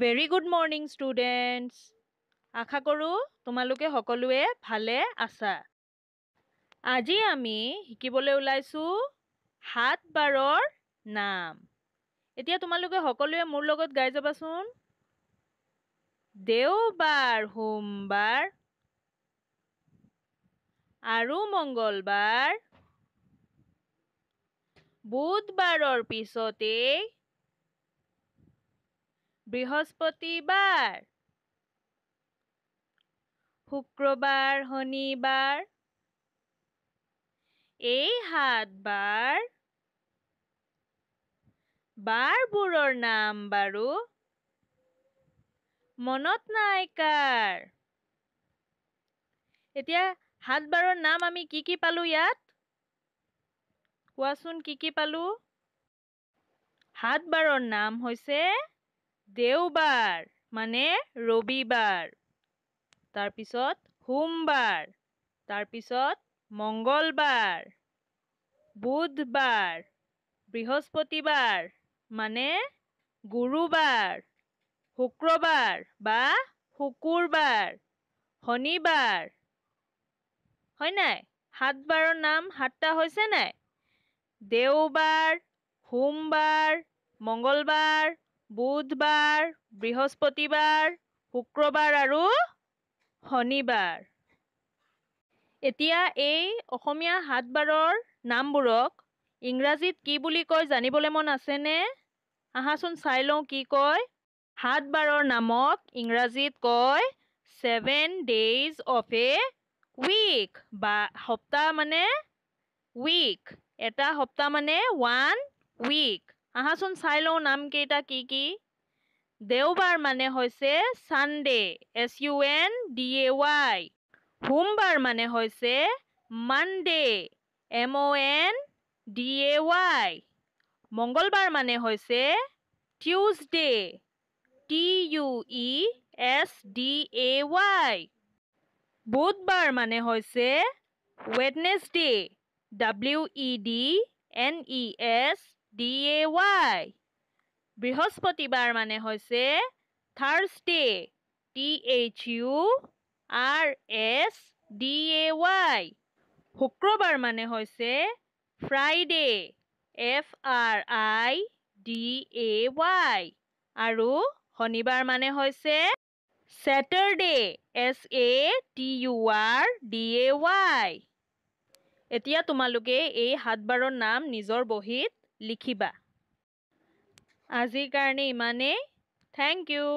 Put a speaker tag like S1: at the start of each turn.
S1: very good morning students আশা কৰোঁ তোমালোকে সকলোৱে ভালে আছা আজি আমি শিকিবলৈ ওলাইছোঁ সাত বাৰৰ নাম এতিয়া তোমালোকে সকলোৱে মোৰ লগত গাই যাবাচোন দেওবাৰ সোমবাৰ আৰু মংগলবাৰ বুধবাৰৰ পিছতেই বৃহস্পতিবাৰ শুক্ৰবাৰ শনিবাৰ এই সাত বাৰ বাৰবোৰৰ নাম বাৰু মনত নাই কাৰ এতিয়া বাৰৰ নাম আমি কি কি পালোঁ ইয়াত কোৱাচোন কি কি পালোঁ বাৰৰ নাম হৈছে দেওবাৰ মানে ৰবিবাৰ তাৰপিছত সোমবাৰ তাৰপিছত মঙ্গলবাৰ বুধবাৰ বৃহস্পতিবাৰ মানে গুৰুবাৰ শুক্ৰবাৰ বা শুকুৰবাৰ শনিবাৰ হয় নাই সাতবাৰৰ নাম সাতটা হৈছে নাই দেওবাৰ সোমবাৰ মঙ্গলবাৰ বুধবাৰ বৃহস্পতিবাৰ শুক্ৰবাৰ আৰু শনিবাৰ এতিয়া এই অসমীয়া সাতবাৰৰ নামবোৰক ইংৰাজীত কি বুলি কয় জানিবলৈ মন আছেনে আহাচোন চাই লওঁ কি কয় সাত বাৰৰ নামক ইংৰাজীত কয় seven days of a week বা সপ্তাহ মানে উইক এটা সপ্তাহ মানে ওৱান উইক আহাচোন চাই লওঁ নামকেইটা কি কি দেওবাৰ মানে হৈছে Sunday S U N D A Y সোমবাৰ মানে হৈছে Monday M O' N D A Y মংগলবাৰ মানে হৈছে Tuesday T U E S D A Y বুধবাৰ মানে হৈছে Wednesday W E D N E S D A Y বৃহস্পতিবাৰ মানে হৈছে Thursday T H U R S D A Y শুক্ৰবাৰ মানে হৈছে Friday F R I D A Y আৰু শনিবাৰ মানে হৈছে Saturday S A T U R D A Y এতিয়া তোমালোকে এই সাতবাৰৰ নাম নিজৰ বহীত লিখিবা আজিৰ কাৰণে ইমানেই থেংক ইউ